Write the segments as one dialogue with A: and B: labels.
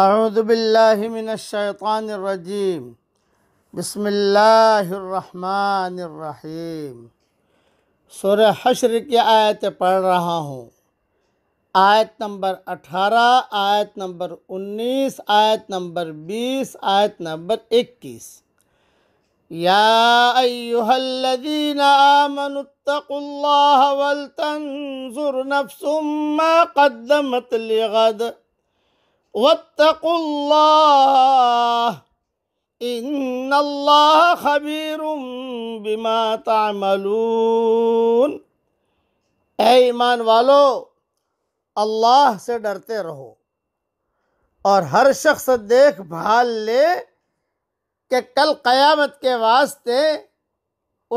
A: أعوذ بالله من الشيطان الرجيم بسم الله الرحمن الرحيم سورة حشر की आयत پڑھ رہا ہوں آیت نمبر 18, آیت نمبر 19, آیت نمبر 20, آیت نمبر 21 يا أيها الذين آمنوا اتقوا الله ولتنظر نفس ما قدمت لغد वत्तकुल्लाह अल्लाह इन अल्लाह खबीर बिमा तामलून ए ईमान वालो अल्लाह से डरते रहो और हर शख्स देख भाल ले कि कल क़यामत के वास्ते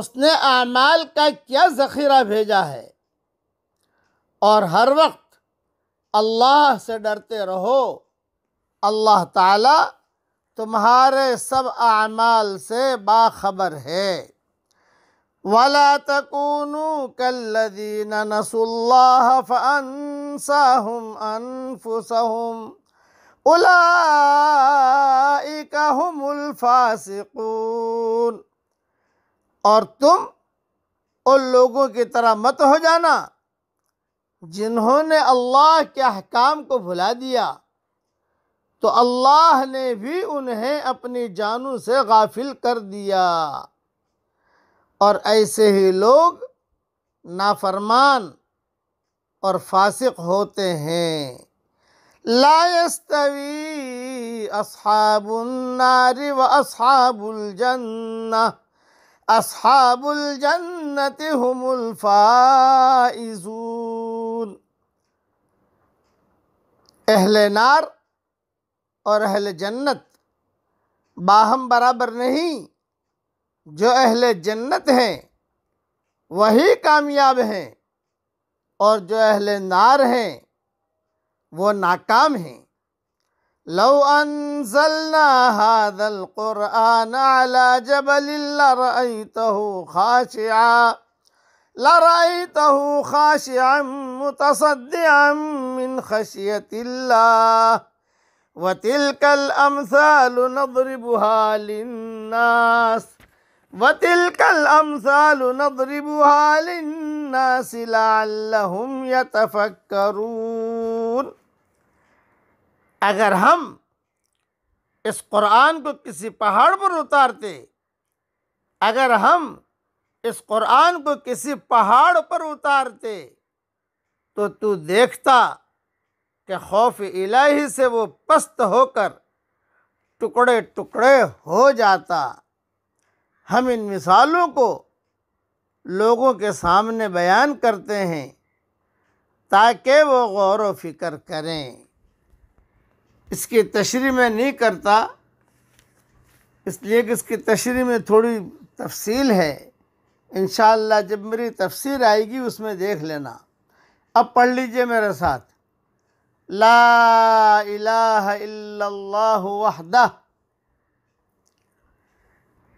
A: उसने आमाल का क्या ज़ख़ीरा भेजा है और हर वक्त अल्लाह से डरते रहो अल्लाह ताला तुम्हारे सब आमाल से बाखबर है वला तकून कल्लदीन नसुल्लाह फ़अनसाहुम अनफुसहुम उलाइका फासिकून और तुम उन लोगों की तरह मत हो जाना जिन्होंने अल्लाह के अहकाम को भुला दिया तो अल्लाह ने भी उन्हें अपनी जानों से गाफिल कर दिया और ऐसे ही लोग नाफरमान और फासिक होते हैं लायस्तवी असहाबुलनारी व असहाबुलजन्ना असहाबुलजन्नति हुमुल फाइजून अहले नार और अहल जन्नत बाहम बराबर नहीं जो अहल जन्नत हैं वही कामयाब हैं और जो अहल नार हैं वो नाकाम हैं लव अनजलना हादल क़ुरआन अला जबल लरअयतहु खाशिआ लरअयतहु खाशिआ मुतसद्दिआ मिन खशियतिल्लाह وتلك الأمثال نضربها للناس وتلك الأمثال نضربها للناس لعلهم يتفكرون اگر ہم اس قرآن کو کسی پہاڑ پر اتارتے اگر ہم اس قرآن کو کسی پہاڑ پر اتارتے تو تو دیکھتا कि खौफ इलाही से वो पस्त होकर टुकड़े टुकड़े हो जाता हम इन मिसालों को लोगों के सामने बयान करते हैं ताकि वो गौर व फिक्र करें इसकी तशरी में नहीं करता इसलिए कि इसकी तशरी में थोड़ी तफसील है इन जब मेरी तफसीर आएगी उसमें देख लेना अब पढ़ लीजिए मेरे साथ لا إله إلا الله وحده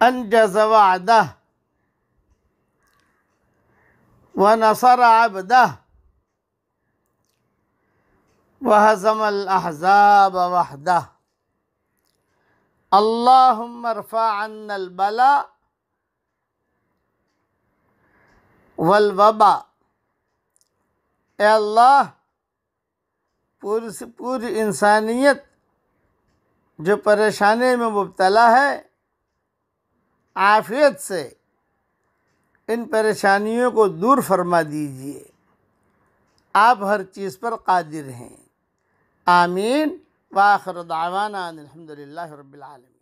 A: أنجز وعده ونصر عبده وهزم الأحزاب وحده اللهم ارفع عنا البلاء والوباء يا الله पूरी पूरी इंसानियत जो परेशानी में मुबतला है आफियत से इन परेशानियों को दूर फरमा दीजिए आप हर चीज़ पर कादिर हैं आमीन वाखर दावाना अलहमदिल्ला रबालमी